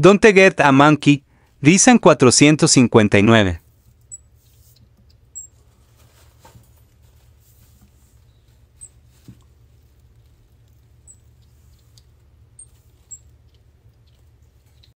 Don't Get a Monkey, dicen 459.